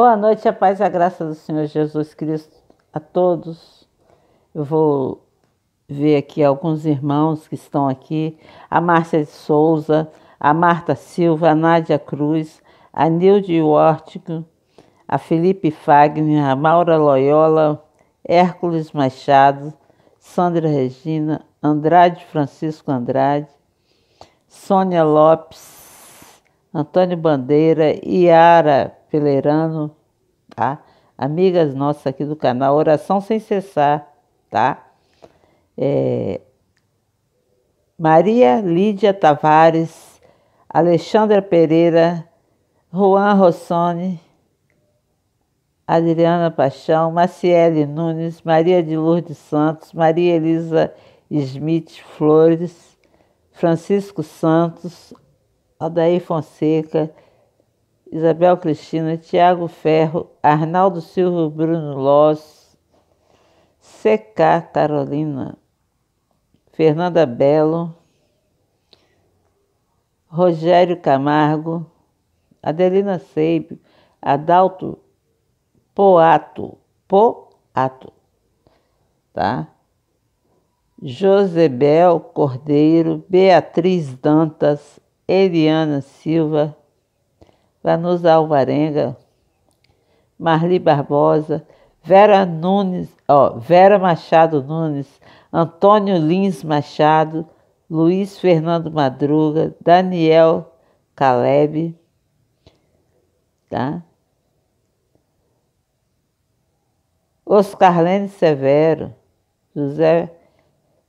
Boa noite, a paz e a graça do Senhor Jesus Cristo a todos. Eu vou ver aqui alguns irmãos que estão aqui: a Márcia de Souza, a Marta Silva, a Nádia Cruz, a Nilde Wórtico, a Felipe Fagner, a Maura Loyola, Hércules Machado, Sandra Regina, Andrade Francisco Andrade, Sônia Lopes, Antônio Bandeira, Iara Pelerano, tá? Amigas nossas aqui do canal, oração sem cessar, tá? É, Maria Lídia Tavares, Alexandra Pereira, Juan Rossoni, Adriana Paixão, Maciele Nunes, Maria de Lourdes Santos, Maria Elisa Smith Flores, Francisco Santos, Adair Fonseca, Isabel Cristina, Tiago Ferro, Arnaldo Silva, Bruno Loss, CK Carolina, Fernanda Belo, Rogério Camargo, Adelina Seib, Adalto Poato, Poato, tá? Josebel Cordeiro, Beatriz Dantas, Eliana Silva, Danusa Alvarenga, Marli Barbosa, Vera Nunes, ó, Vera Machado Nunes, Antônio Lins Machado, Luiz Fernando Madruga, Daniel Caleb, tá? Oscar Severo, José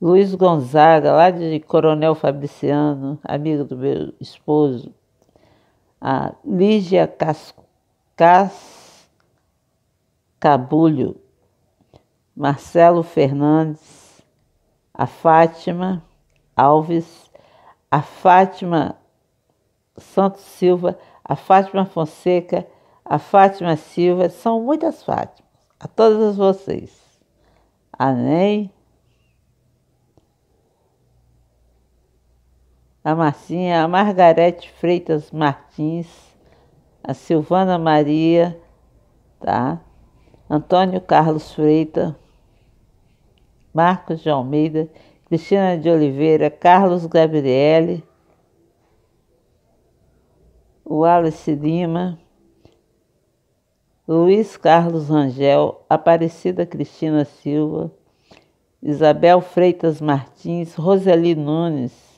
Luiz Gonzaga, lá de Coronel Fabriciano, amigo do meu esposo, a Lígia Cascabulho, Marcelo Fernandes, a Fátima Alves, a Fátima Santos Silva, a Fátima Fonseca, a Fátima Silva, são muitas Fátimas. A todas vocês. Amém. a Marcinha, a Margarete Freitas Martins, a Silvana Maria, tá? Antônio Carlos Freitas, Marcos de Almeida, Cristina de Oliveira, Carlos Gabriele, o Alice Lima, Luiz Carlos Rangel, Aparecida Cristina Silva, Isabel Freitas Martins, Roseli Nunes,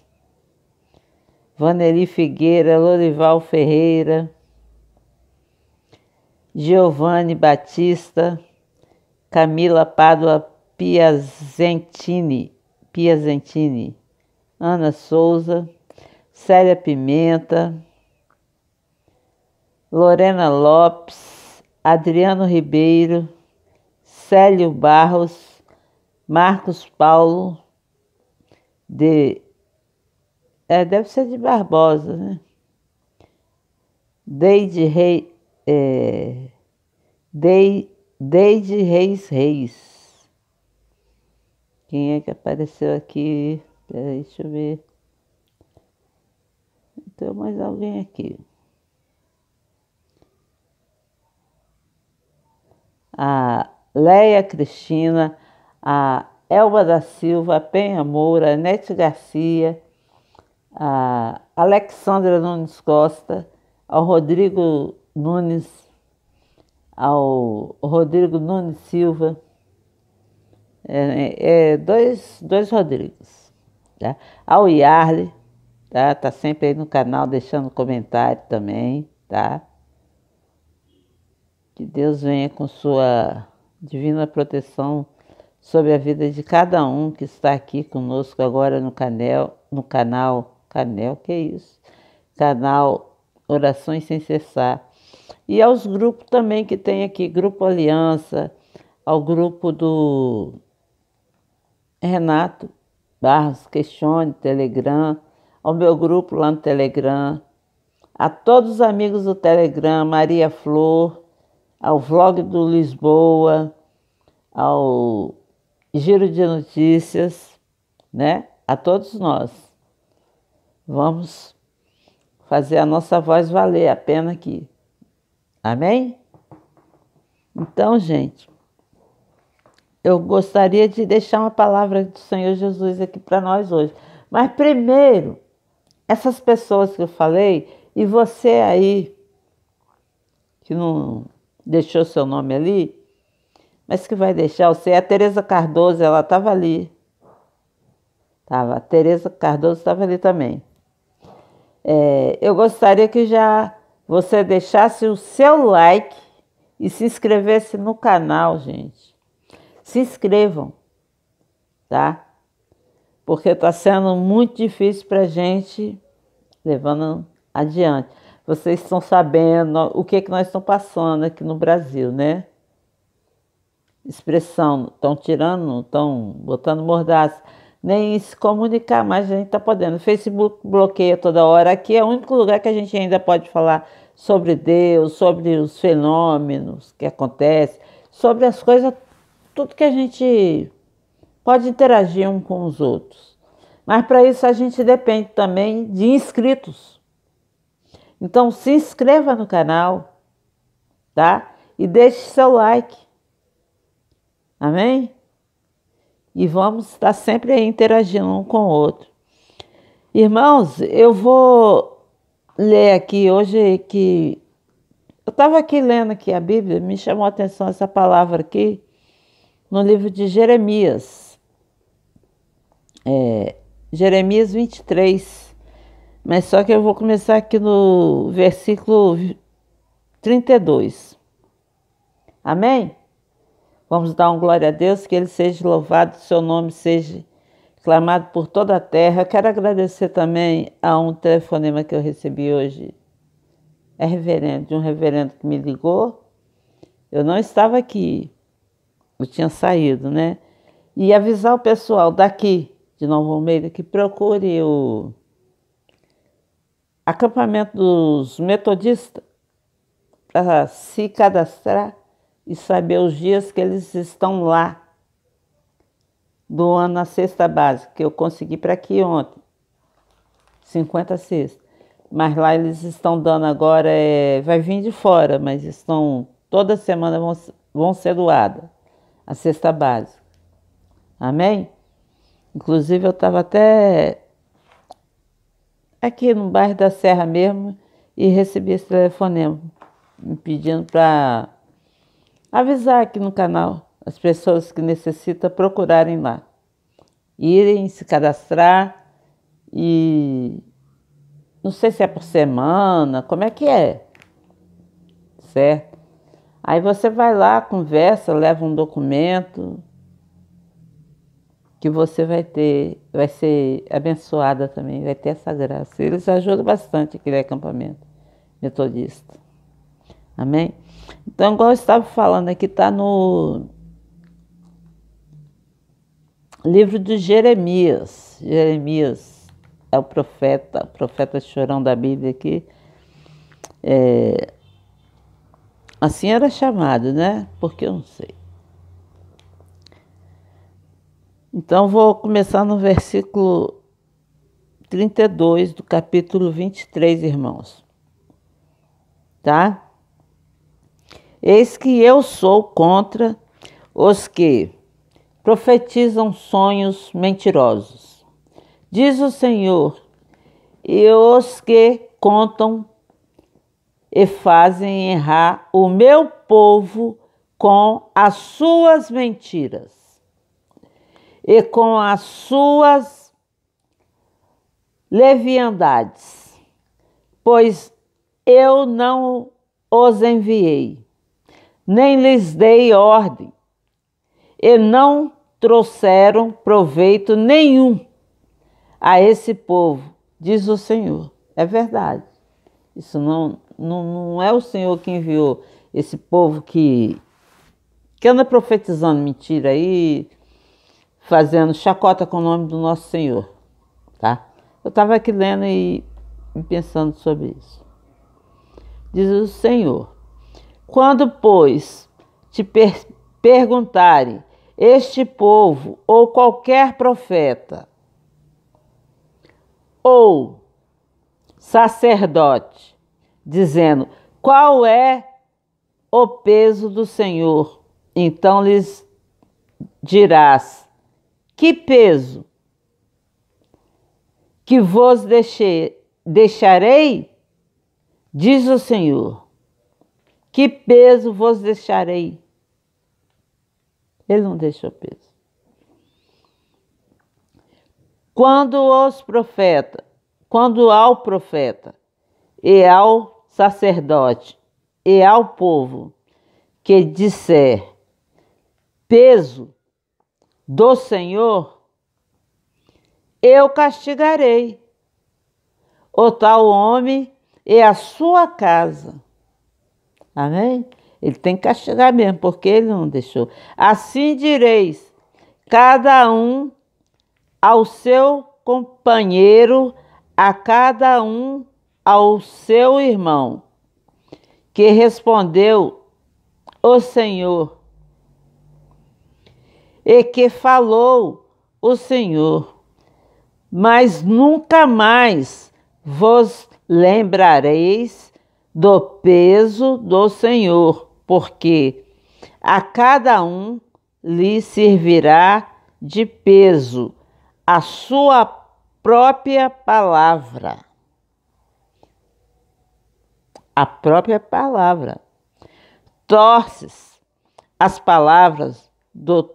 Vaneri Figueira, Lorival Ferreira, Giovanni Batista, Camila Padua Piazentini, Piazentini, Ana Souza, Célia Pimenta, Lorena Lopes, Adriano Ribeiro, Célio Barros, Marcos Paulo de é, deve ser de Barbosa, né? Deide Rei. É, Dei, Deide Reis Reis. Quem é que apareceu aqui? Peraí, deixa eu ver. Então, mais alguém aqui. A Leia Cristina, a Elba da Silva, a Penha Moura, a Nete Garcia a Alexandra Nunes Costa, ao Rodrigo Nunes, ao Rodrigo Nunes Silva, é, é, é dois, dois Rodrigos, tá? ao Yarle, tá? tá sempre aí no canal deixando comentário também, tá? Que Deus venha com sua divina proteção sobre a vida de cada um que está aqui conosco agora no, canal no canal canal, que é isso? Canal Orações Sem Cessar. E aos grupos também que tem aqui, Grupo Aliança, ao grupo do Renato Barros, Questione, Telegram, ao meu grupo lá no Telegram, a todos os amigos do Telegram, Maria Flor, ao Vlog do Lisboa, ao Giro de Notícias, né? A todos nós. Vamos fazer a nossa voz valer a pena aqui. Amém? Então, gente, eu gostaria de deixar uma palavra do Senhor Jesus aqui para nós hoje. Mas primeiro, essas pessoas que eu falei e você aí que não deixou seu nome ali, mas que vai deixar você, a Teresa Cardoso, ela estava ali. Tava, a Teresa Cardoso estava ali também. É, eu gostaria que já você deixasse o seu like e se inscrevesse no canal, gente. Se inscrevam, tá? Porque está sendo muito difícil para gente levando adiante. Vocês estão sabendo o que, que nós estamos passando aqui no Brasil, né? Expressão, estão tirando, estão botando mordaça nem se comunicar mais a gente está podendo. O Facebook bloqueia toda hora. Aqui é o único lugar que a gente ainda pode falar sobre Deus, sobre os fenômenos que acontecem, sobre as coisas, tudo que a gente pode interagir um com os outros. Mas para isso a gente depende também de inscritos. Então se inscreva no canal, tá? E deixe seu like. Amém? e vamos estar sempre interagindo um com o outro. Irmãos, eu vou ler aqui hoje que eu estava aqui lendo aqui a Bíblia, me chamou a atenção essa palavra aqui no livro de Jeremias. É, Jeremias 23. Mas só que eu vou começar aqui no versículo 32. Amém? Vamos dar um glória a Deus, que Ele seja louvado, seu nome seja clamado por toda a terra. Quero agradecer também a um telefonema que eu recebi hoje. É reverendo, de um reverendo que me ligou. Eu não estava aqui, eu tinha saído, né? E avisar o pessoal daqui, de Novo Almeida, que procure o acampamento dos metodistas para se cadastrar e saber os dias que eles estão lá doando a cesta básica, que eu consegui para aqui ontem. 50 cestas. Mas lá eles estão dando agora, é, vai vir de fora, mas estão, toda semana vão, vão ser doadas, a cesta básica. Amém? Inclusive eu estava até aqui no bairro da Serra mesmo e recebi esse telefonema me pedindo para avisar aqui no canal as pessoas que necessitam procurarem lá, irem se cadastrar e não sei se é por semana, como é que é, certo? Aí você vai lá, conversa, leva um documento que você vai ter, vai ser abençoada também, vai ter essa graça. Eles ajudam bastante aquele acampamento metodista. Amém? Então, igual eu estava falando aqui, está no livro de Jeremias. Jeremias é o profeta, o profeta chorão da Bíblia aqui. É, assim era chamado, né? Porque eu não sei. Então, vou começar no versículo 32 do capítulo 23, irmãos. Tá? Eis que eu sou contra os que profetizam sonhos mentirosos, diz o Senhor, e os que contam e fazem errar o meu povo com as suas mentiras e com as suas leviandades, pois eu não os enviei nem lhes dei ordem, e não trouxeram proveito nenhum a esse povo, diz o Senhor. É verdade. Isso não, não, não é o Senhor que enviou esse povo que, que anda profetizando mentira aí, fazendo chacota com o nome do nosso Senhor. Tá? Eu estava aqui lendo e pensando sobre isso. Diz o Senhor: quando, pois, te per perguntarem este povo ou qualquer profeta, ou sacerdote, dizendo: Qual é o peso do Senhor? Então lhes dirás: Que peso? Que vos deixei, deixarei? Diz o Senhor. Que peso vos deixarei? Ele não deixou peso. Quando os profetas, quando ao profeta e ao sacerdote e ao povo que disser peso do Senhor, eu castigarei o tal homem e a sua casa Amém? Ele tem que castigar mesmo, porque ele não deixou. Assim direis, cada um ao seu companheiro, a cada um ao seu irmão. Que respondeu o Senhor, e que falou o Senhor, mas nunca mais vos lembrareis do peso do Senhor, porque a cada um lhe servirá de peso a sua própria palavra. A própria palavra. Torces as palavras do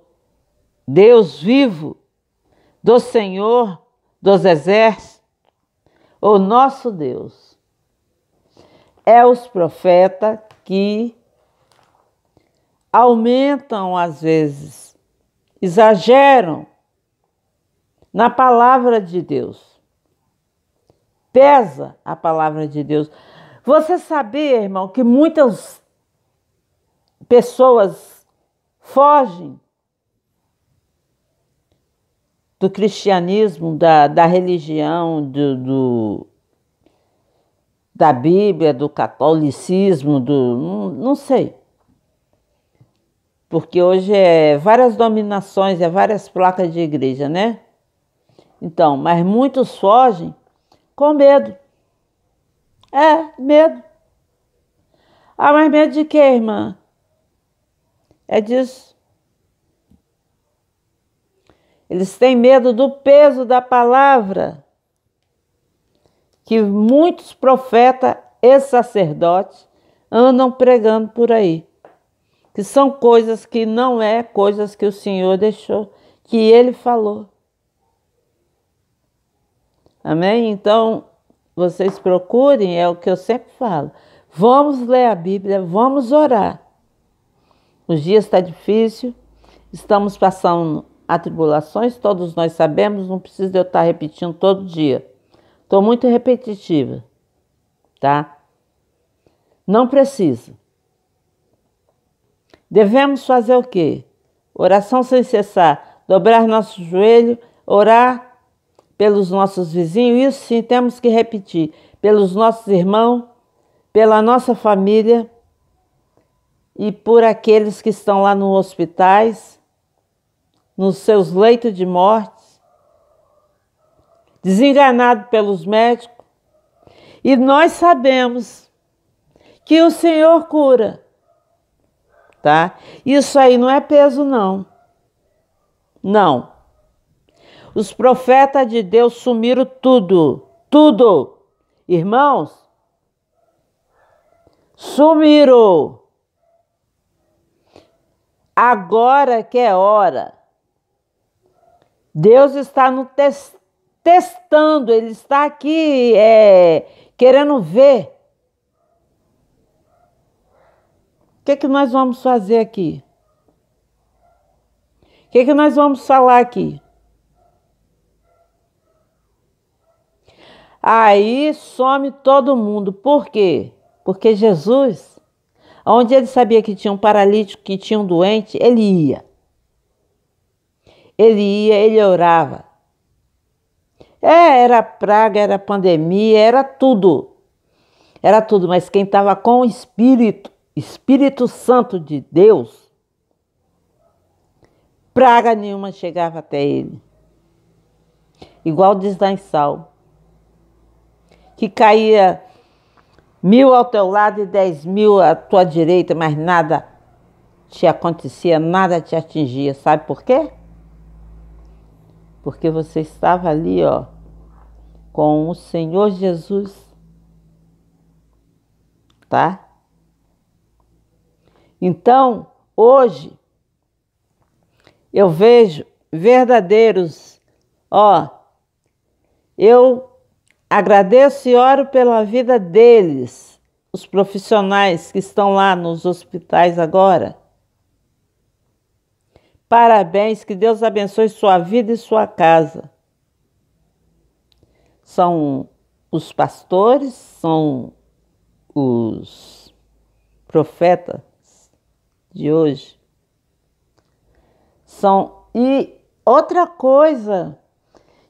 Deus vivo, do Senhor dos exércitos, o nosso Deus é os profetas que aumentam às vezes, exageram na palavra de Deus. Pesa a palavra de Deus. Você sabia, irmão, que muitas pessoas fogem do cristianismo, da, da religião, do, do da Bíblia, do catolicismo, do. não, não sei. Porque hoje é várias dominações, é várias placas de igreja, né? Então, mas muitos fogem com medo. É, medo. Ah, mas medo de quê, irmã? É disso. Eles têm medo do peso da palavra que muitos profetas e sacerdotes andam pregando por aí, que são coisas que não é coisas que o Senhor deixou, que ele falou. Amém? Então, vocês procurem, é o que eu sempre falo. Vamos ler a Bíblia, vamos orar. Os dias está difícil, estamos passando atribulações, todos nós sabemos, não precisa eu estar tá repetindo todo dia. Estou muito repetitiva, tá? Não precisa. Devemos fazer o quê? Oração sem cessar, dobrar nosso joelho, orar pelos nossos vizinhos, isso sim temos que repetir, pelos nossos irmãos, pela nossa família e por aqueles que estão lá nos hospitais, nos seus leitos de morte desenganado pelos médicos. E nós sabemos que o Senhor cura, tá? Isso aí não é peso, não. Não. Os profetas de Deus sumiram tudo, tudo. Irmãos, sumiram. Agora que é hora. Deus está no testemunho testando, ele está aqui é, querendo ver. O que, é que nós vamos fazer aqui? O que, é que nós vamos falar aqui? Aí some todo mundo. Por quê? Porque Jesus, onde ele sabia que tinha um paralítico, que tinha um doente, ele ia. Ele ia, ele orava. É, era praga, era pandemia, era tudo. Era tudo, mas quem estava com o Espírito, Espírito Santo de Deus, praga nenhuma chegava até ele. Igual diz lá em Sal, que caía mil ao teu lado e dez mil à tua direita, mas nada te acontecia, nada te atingia. Sabe por quê? porque você estava ali, ó, com o Senhor Jesus, tá? Então, hoje, eu vejo verdadeiros, ó, eu agradeço e oro pela vida deles, os profissionais que estão lá nos hospitais agora Parabéns, que Deus abençoe sua vida e sua casa. São os pastores, são os profetas de hoje. São e outra coisa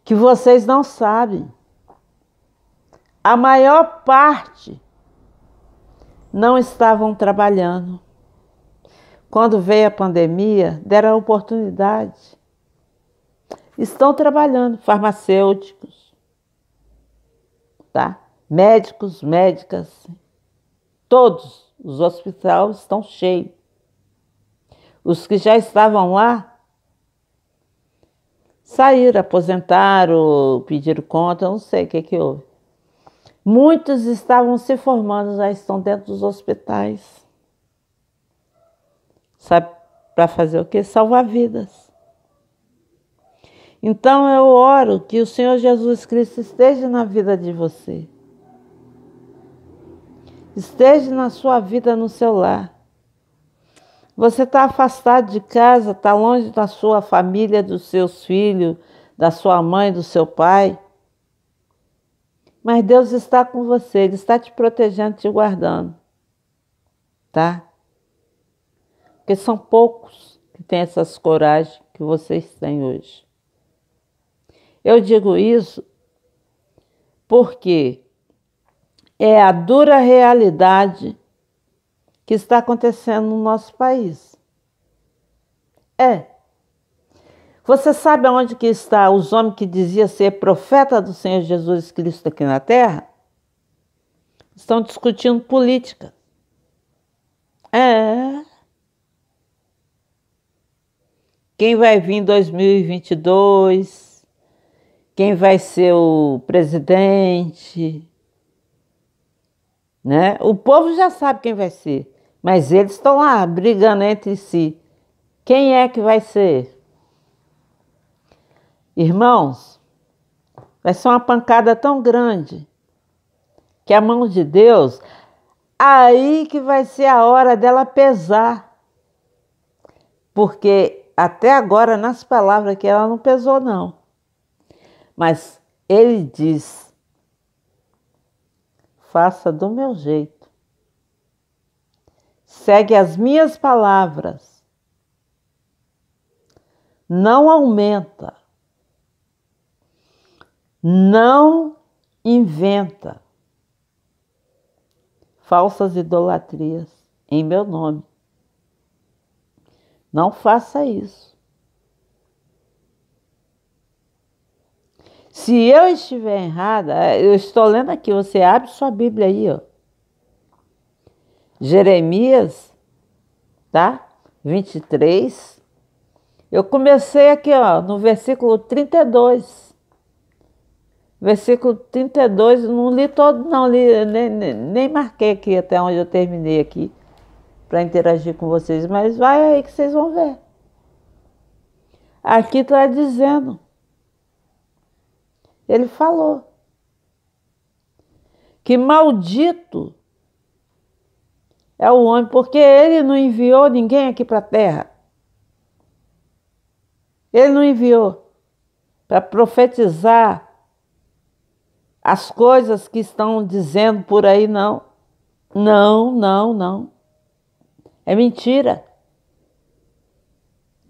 que vocês não sabem. A maior parte não estavam trabalhando. Quando veio a pandemia, deram a oportunidade. Estão trabalhando farmacêuticos, tá? médicos, médicas, todos os hospitais estão cheios. Os que já estavam lá saíram, aposentaram, pediram conta, não sei o que, que houve. Muitos estavam se formando, já estão dentro dos hospitais. Sabe para fazer o quê? Salvar vidas. Então eu oro que o Senhor Jesus Cristo esteja na vida de você. Esteja na sua vida, no seu lar. Você está afastado de casa, está longe da sua família, dos seus filhos, da sua mãe, do seu pai. Mas Deus está com você, Ele está te protegendo, te guardando. Tá? Porque são poucos que têm essas coragem que vocês têm hoje. Eu digo isso porque é a dura realidade que está acontecendo no nosso país. É. Você sabe aonde que está os homens que dizia ser profeta do Senhor Jesus Cristo aqui na Terra? Estão discutindo política. É. Quem vai vir em 2022? Quem vai ser o presidente? Né? O povo já sabe quem vai ser, mas eles estão lá brigando entre si. Quem é que vai ser? Irmãos, vai ser uma pancada tão grande que a mão de Deus, aí que vai ser a hora dela pesar. Porque até agora nas palavras que ela não pesou, não. Mas ele diz: faça do meu jeito, segue as minhas palavras, não aumenta, não inventa falsas idolatrias em meu nome. Não faça isso. Se eu estiver errada, eu estou lendo aqui, você abre sua Bíblia aí, ó. Jeremias, tá? 23. Eu comecei aqui, ó, no versículo 32. Versículo 32, não li todo, não li, nem, nem marquei aqui até onde eu terminei aqui para interagir com vocês, mas vai aí que vocês vão ver. Aqui está dizendo. Ele falou que maldito é o homem, porque ele não enviou ninguém aqui para a terra. Ele não enviou para profetizar as coisas que estão dizendo por aí, não. Não, não, não. É mentira.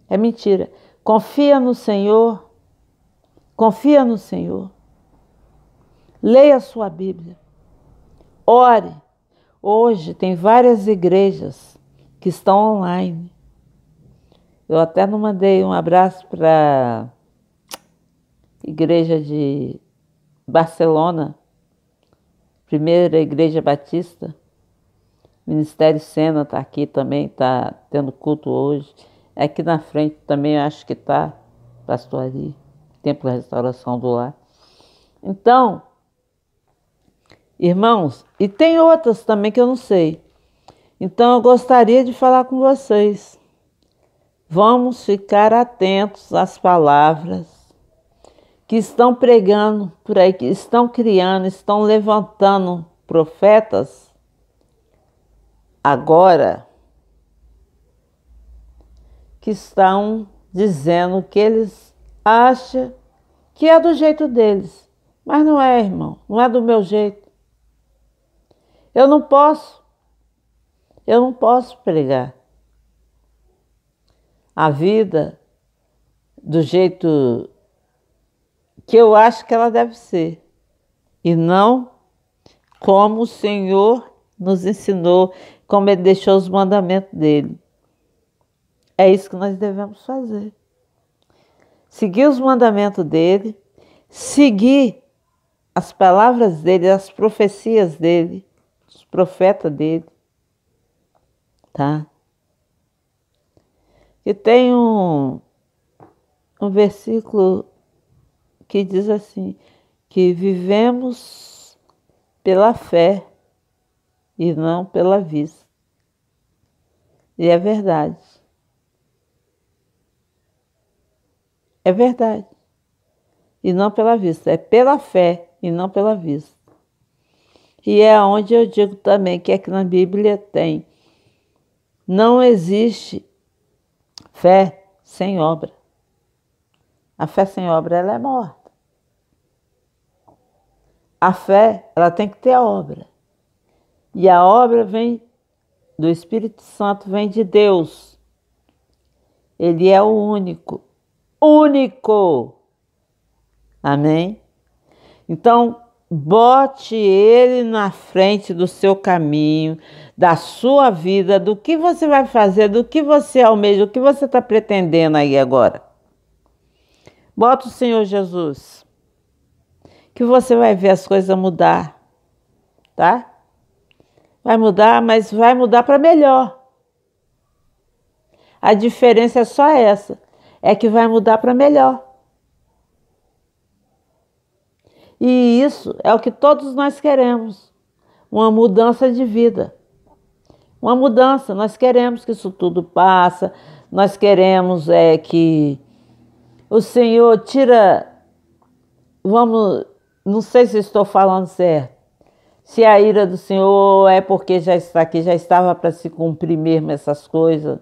É mentira. Confia no Senhor. Confia no Senhor. Leia a sua Bíblia. Ore. Hoje tem várias igrejas que estão online. Eu até não mandei um abraço para igreja de Barcelona, primeira igreja batista. Ministério Sena está aqui também, está tendo culto hoje. Aqui na frente também acho que está ali, templo da restauração do lar. Então, irmãos, e tem outras também que eu não sei. Então eu gostaria de falar com vocês. Vamos ficar atentos às palavras que estão pregando por aí, que estão criando, estão levantando profetas agora que estão dizendo que eles acham que é do jeito deles. Mas não é, irmão, não é do meu jeito. Eu não posso, eu não posso pregar a vida do jeito que eu acho que ela deve ser e não como o Senhor nos ensinou como ele deixou os mandamentos dele. É isso que nós devemos fazer. Seguir os mandamentos dele, seguir as palavras dele, as profecias dele, os profetas dele. Tá? E tem um, um versículo que diz assim: que vivemos pela fé e não pela vista. E é verdade. É verdade. E não pela vista. É pela fé e não pela vista. E é onde eu digo também que aqui é na Bíblia tem. Não existe fé sem obra. A fé sem obra ela é morta. A fé ela tem que ter obra. E a obra vem do Espírito Santo, vem de Deus. Ele é o único. Único! Amém? Então, bote ele na frente do seu caminho, da sua vida, do que você vai fazer, do que você almeja, do que você está pretendendo aí agora. Bota o Senhor Jesus, que você vai ver as coisas mudar, tá? Vai mudar, mas vai mudar para melhor. A diferença é só essa: é que vai mudar para melhor. E isso é o que todos nós queremos: uma mudança de vida. Uma mudança. Nós queremos que isso tudo passa. Nós queremos é que o Senhor tira. Vamos, não sei se estou falando certo. Se a ira do Senhor é porque já está aqui, já estava para se cumprir mesmo essas coisas,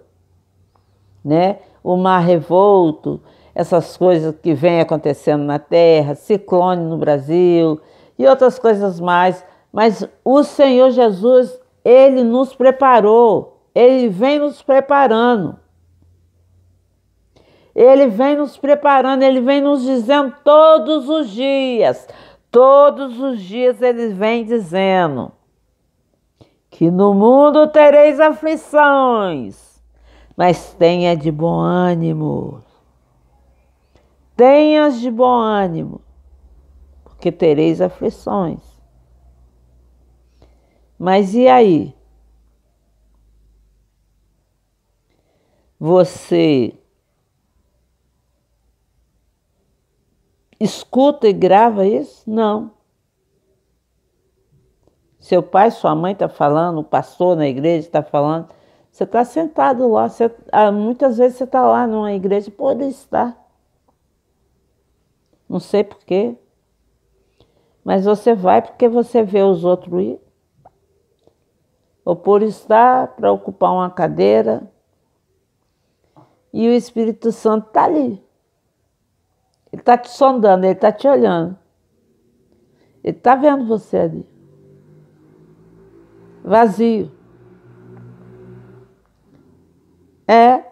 né? O mar revolto, essas coisas que vêm acontecendo na terra, ciclone no Brasil e outras coisas mais. Mas o Senhor Jesus, ele nos preparou, ele vem nos preparando. Ele vem nos preparando, ele vem nos dizendo todos os dias: Todos os dias ele vem dizendo que no mundo tereis aflições, mas tenha de bom ânimo. Tenhas de bom ânimo, porque tereis aflições. Mas e aí? Você escuta e grava isso? Não. Seu pai, sua mãe está falando, o pastor na igreja está falando. Você está sentado lá. Você, ah, muitas vezes você está lá numa igreja, pode estar. Não sei porquê. Mas você vai porque você vê os outros ir. Ou por estar para ocupar uma cadeira. E o Espírito Santo está ali. Ele está te sondando, ele está te olhando. Ele está vendo você ali. Vazio. É.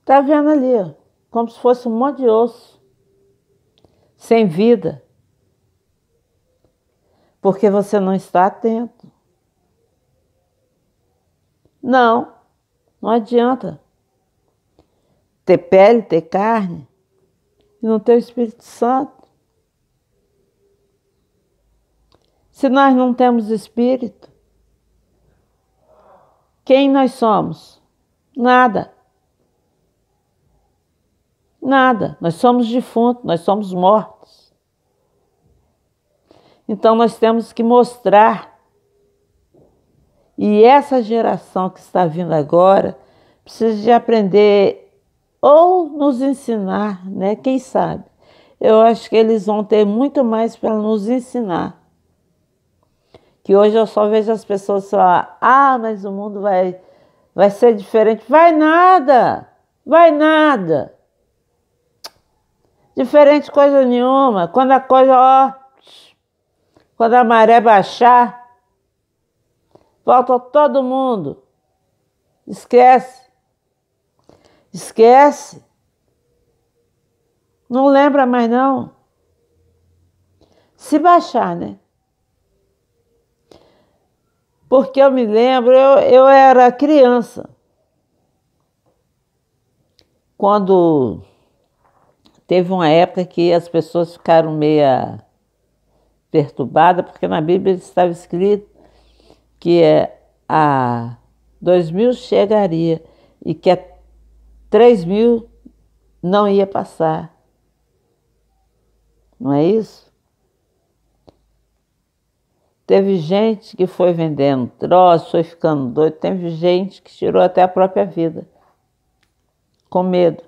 Está vendo ali, ó, como se fosse um monte de osso. Sem vida. Porque você não está atento. Não, não adianta ter pele, ter carne, e não ter o Espírito Santo. Se nós não temos Espírito, quem nós somos? Nada. Nada. Nós somos defuntos, nós somos mortos. Então nós temos que mostrar. E essa geração que está vindo agora precisa de aprender ou nos ensinar, né? Quem sabe? Eu acho que eles vão ter muito mais para nos ensinar. Que hoje eu só vejo as pessoas falar: "Ah, mas o mundo vai vai ser diferente". Vai nada. Vai nada. Diferente coisa nenhuma. Quando a coisa, ó, quando a maré baixar, volta todo mundo. Esquece. Esquece. Não lembra mais não. Se baixar, né? Porque eu me lembro, eu, eu era criança. Quando teve uma época que as pessoas ficaram meia perturbadas, porque na Bíblia estava escrito que eh, a 2000 chegaria e que a 3 mil não ia passar. Não é isso? Teve gente que foi vendendo troço, foi ficando doido, teve gente que tirou até a própria vida, com medo.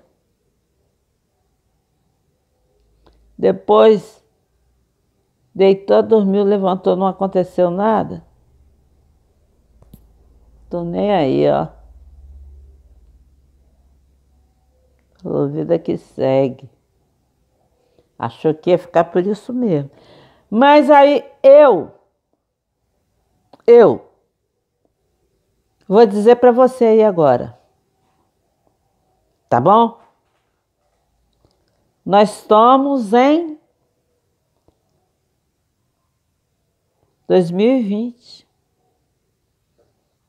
Depois deitou, dormiu, levantou, não aconteceu nada. Tô nem aí, ó. Falou, vida que segue. Achou que ia ficar por isso mesmo. Mas aí eu, eu, vou dizer para você aí agora. Tá bom? Nós estamos em 2020.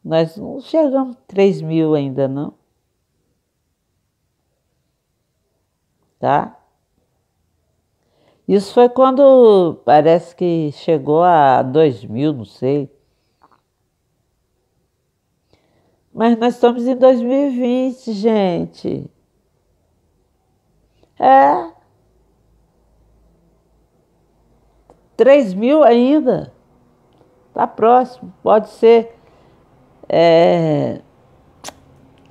Nós não chegamos a 3 mil ainda, não. tá? Isso foi quando parece que chegou a 2000, não sei. Mas nós estamos em 2020, gente. É. 3 mil ainda. Tá próximo. Pode ser. É,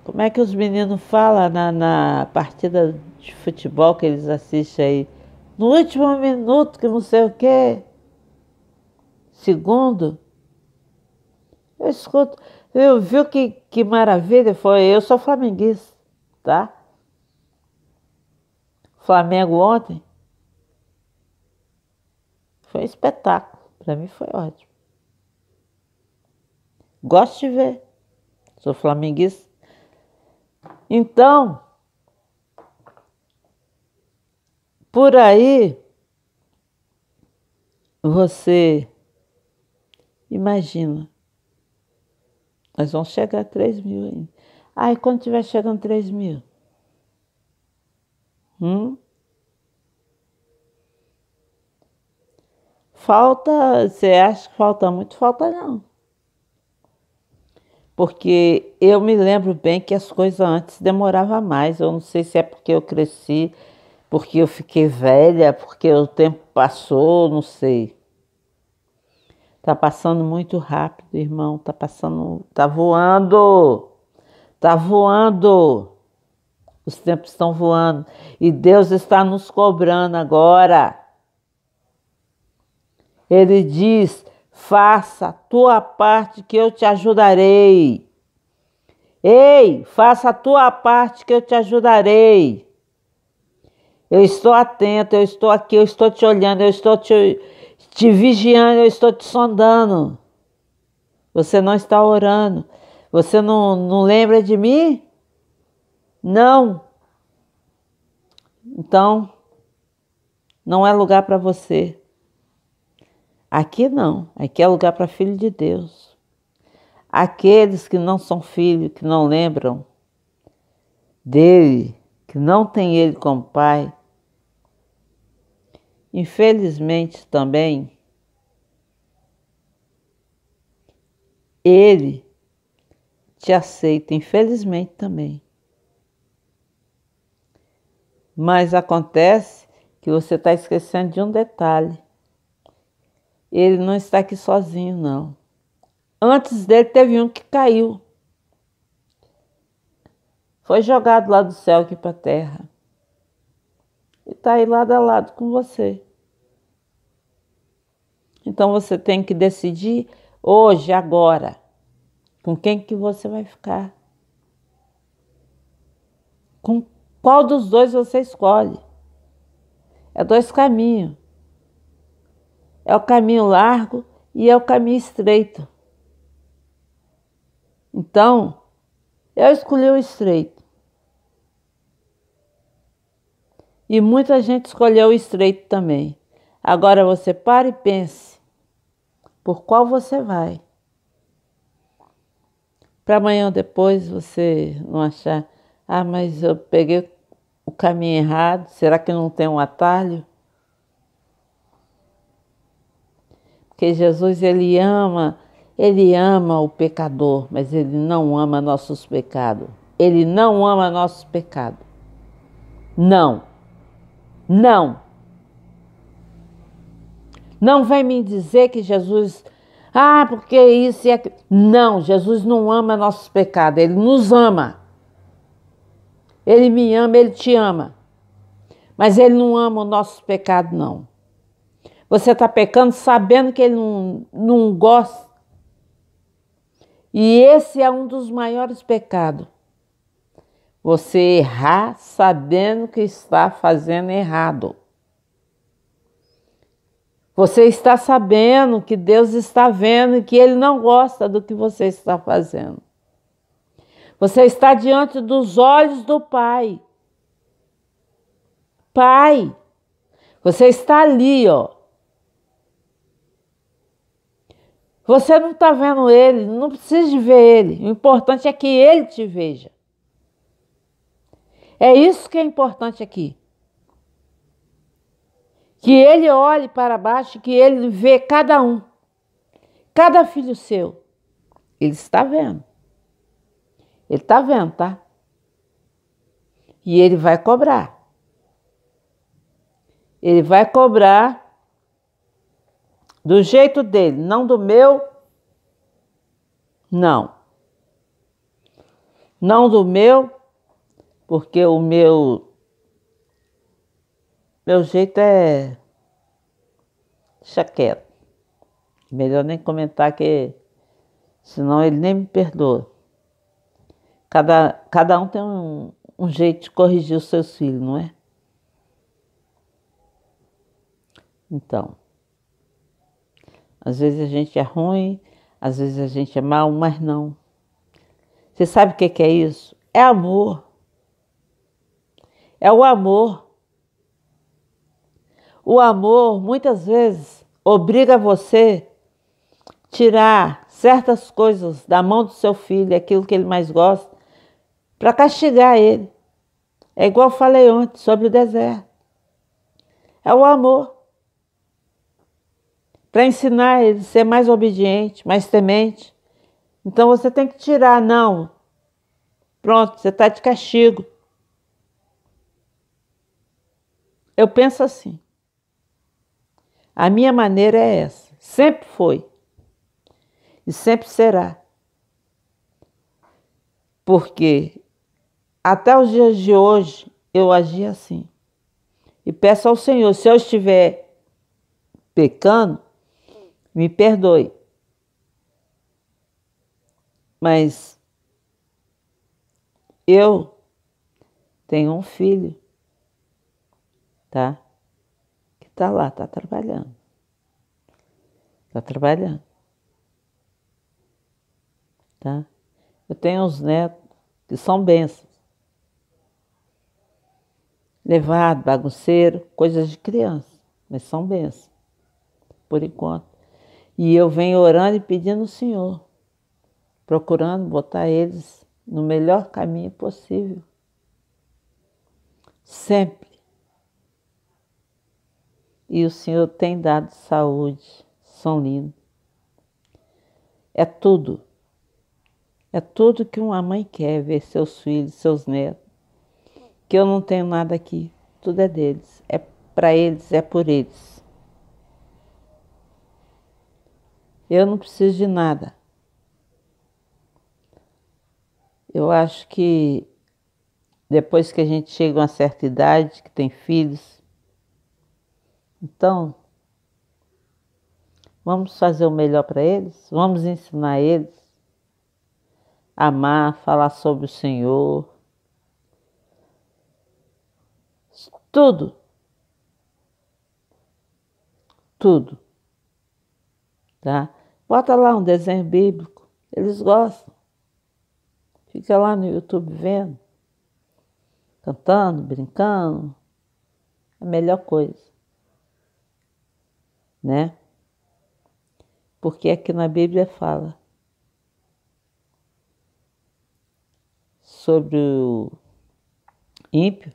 como é que os meninos falam na, na partida de futebol que eles assistem aí, no último minuto, que não sei o quê, segundo, eu escuto, eu vi que, que maravilha foi, eu sou flamenguista, tá? Flamengo ontem foi um espetáculo, para mim foi ótimo. Gosto de ver, sou flamenguista. Então, Por aí você imagina, nós vamos chegar a 3 mil ainda. Aí quando tiver chegando 3 mil, hum? Falta, você acha que falta muito? Falta não. Porque eu me lembro bem que as coisas antes demoravam mais. Eu não sei se é porque eu cresci porque eu fiquei velha, porque o tempo passou, não sei. Tá passando muito rápido, irmão, tá passando, tá voando. Tá voando. Os tempos estão voando e Deus está nos cobrando agora. Ele diz: faça a tua parte que eu te ajudarei. Ei, faça a tua parte que eu te ajudarei. Eu estou atento, eu estou aqui, eu estou te olhando, eu estou te, te vigiando, eu estou te sondando. Você não está orando. Você não, não lembra de mim? Não. Então, não é lugar para você. Aqui não. Aqui é lugar para filho de Deus. Aqueles que não são filhos, que não lembram dele, que não tem ele como pai, Infelizmente também, ele te aceita, infelizmente também. Mas acontece que você está esquecendo de um detalhe. Ele não está aqui sozinho, não. Antes dele teve um que caiu. Foi jogado lá do céu aqui para a terra. E está aí lado a lado com você. Então você tem que decidir hoje, agora, com quem que você vai ficar. Com qual dos dois você escolhe? É dois caminhos. É o caminho largo e é o caminho estreito. Então, eu escolhi o estreito. E muita gente escolheu o estreito também. Agora você para e pense por qual você vai. Para amanhã ou depois você não achar, ah, mas eu peguei o caminho errado, será que não tem um atalho? Porque Jesus ele ama, ele ama o pecador, mas ele não ama nossos pecados. Ele não ama nossos pecados. Não. Não. Não vem me dizer que Jesus, ah, porque isso e aquilo. Não, Jesus não ama nossos pecados, ele nos ama. Ele me ama, ele te ama. Mas ele não ama os nossos pecados, não. Você está pecando sabendo que ele não, não gosta. E esse é um dos maiores pecados. Você errar sabendo que está fazendo errado. Você está sabendo que Deus está vendo e que Ele não gosta do que você está fazendo. Você está diante dos olhos do Pai. Pai, você está ali, ó. Você não está vendo ele, não precisa de ver ele. O importante é que ele te veja. É isso que é importante aqui que ele olhe para baixo, que ele vê cada um, cada filho seu. Ele está vendo. Ele está vendo, tá? E ele vai cobrar. Ele vai cobrar do jeito dele, não do meu. Não. Não do meu, porque o meu meu jeito é. Deixa quieto. Melhor nem comentar que. Senão ele nem me perdoa. Cada, cada um tem um, um jeito de corrigir os seus filhos, não é? Então. Às vezes a gente é ruim, às vezes a gente é mal, mas não. Você sabe o que é isso? É amor. É o amor o amor muitas vezes obriga você a tirar certas coisas da mão do seu filho, aquilo que ele mais gosta, para castigar ele. É igual falei ontem sobre o deserto. É o amor. Para ensinar ele a ser mais obediente, mais temente. Então você tem que tirar, não. Pronto, você está de castigo. Eu penso assim. A minha maneira é essa, sempre foi e sempre será. Porque até os dias de hoje eu agi assim. E peço ao Senhor, se eu estiver pecando, me perdoe. Mas eu tenho um filho, tá? Está lá, está trabalhando. Está trabalhando. Tá? Eu tenho uns netos que são bênçãos. Levado, bagunceiro, coisas de criança, mas são bênçãos, por enquanto. E eu venho orando e pedindo ao Senhor, procurando botar eles no melhor caminho possível. Sempre e o Senhor tem dado saúde, São Lino. É tudo. É tudo que uma mãe quer ver seus filhos, seus netos. Que eu não tenho nada aqui, tudo é deles, é para eles, é por eles. Eu não preciso de nada. Eu acho que depois que a gente chega a uma certa idade, que tem filhos, então, vamos fazer o melhor para eles, vamos ensinar eles a amar, falar sobre o Senhor. Tudo. Tudo. Tá? Bota lá um desenho bíblico, eles gostam. Fica lá no YouTube vendo, cantando, brincando. É a melhor coisa né? Porque aqui na Bíblia fala sobre o ímpio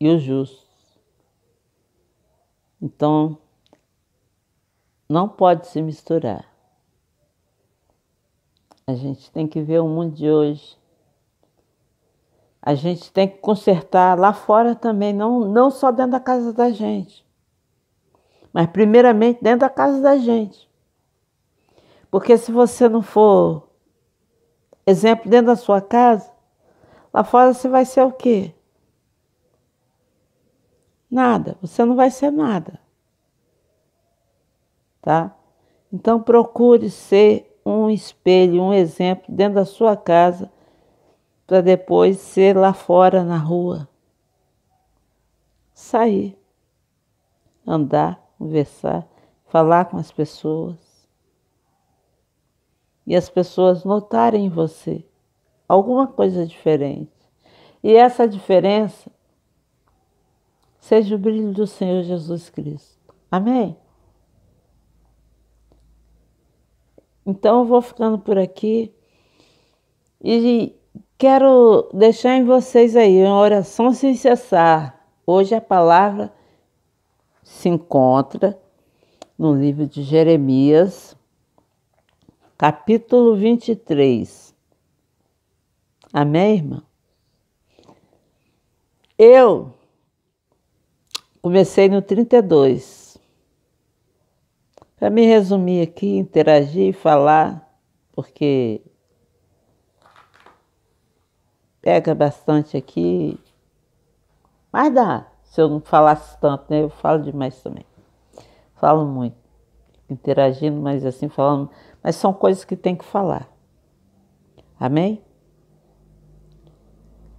e o justo. Então, não pode se misturar. A gente tem que ver o mundo de hoje. A gente tem que consertar lá fora também, não, não só dentro da casa da gente mas primeiramente dentro da casa da gente. Porque se você não for exemplo dentro da sua casa, lá fora você vai ser o quê? Nada, você não vai ser nada. Tá? Então procure ser um espelho, um exemplo dentro da sua casa para depois ser lá fora na rua. Sair, andar, conversar, falar com as pessoas e as pessoas notarem em você alguma coisa diferente. E essa diferença seja o brilho do Senhor Jesus Cristo. Amém? Então eu vou ficando por aqui e quero deixar em vocês aí uma oração sem cessar. Hoje a palavra se encontra no livro de Jeremias, capítulo 23. Amém, irmã? Eu comecei no 32. Para me resumir aqui, interagir e falar, porque pega bastante aqui, mas dá se eu não falasse tanto, né? Eu falo demais também. Falo muito, interagindo, mas assim falando. Mas são coisas que tem que falar. Amém?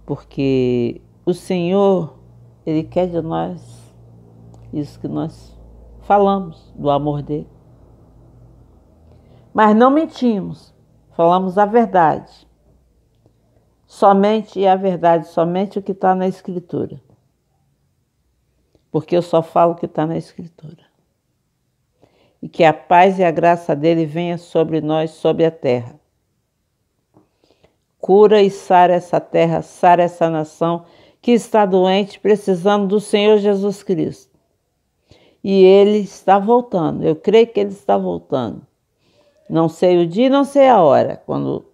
Porque o Senhor, Ele quer de nós isso que nós falamos, do amor dele. Mas não mentimos, falamos a verdade. Somente a verdade, somente o que está na Escritura porque eu só falo o que está na Escritura. E que a paz e a graça dele venha sobre nós, sobre a terra. Cura e sara essa terra, sara essa nação que está doente, precisando do Senhor Jesus Cristo. E ele está voltando, eu creio que ele está voltando. Não sei o dia, não sei a hora, quando,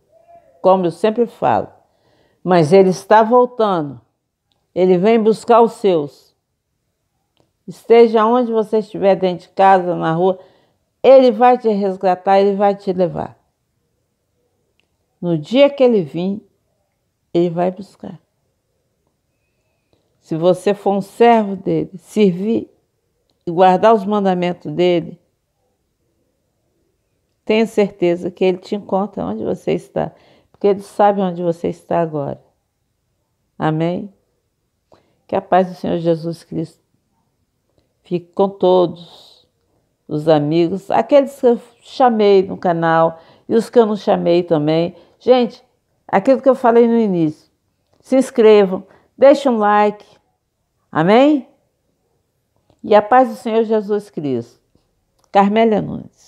como eu sempre falo, mas ele está voltando. Ele vem buscar os seus. Esteja onde você estiver, dentro de casa, na rua, ele vai te resgatar, ele vai te levar. No dia que ele vir, ele vai buscar. Se você for um servo dele, servir e guardar os mandamentos dele, tenha certeza que ele te encontra onde você está, porque ele sabe onde você está agora. Amém? Que a paz do Senhor Jesus Cristo Fique com todos os amigos, aqueles que eu chamei no canal e os que eu não chamei também. Gente, aquilo que eu falei no início. Se inscrevam, deixem um like. Amém? E a paz do Senhor Jesus Cristo. Carmélia Nunes.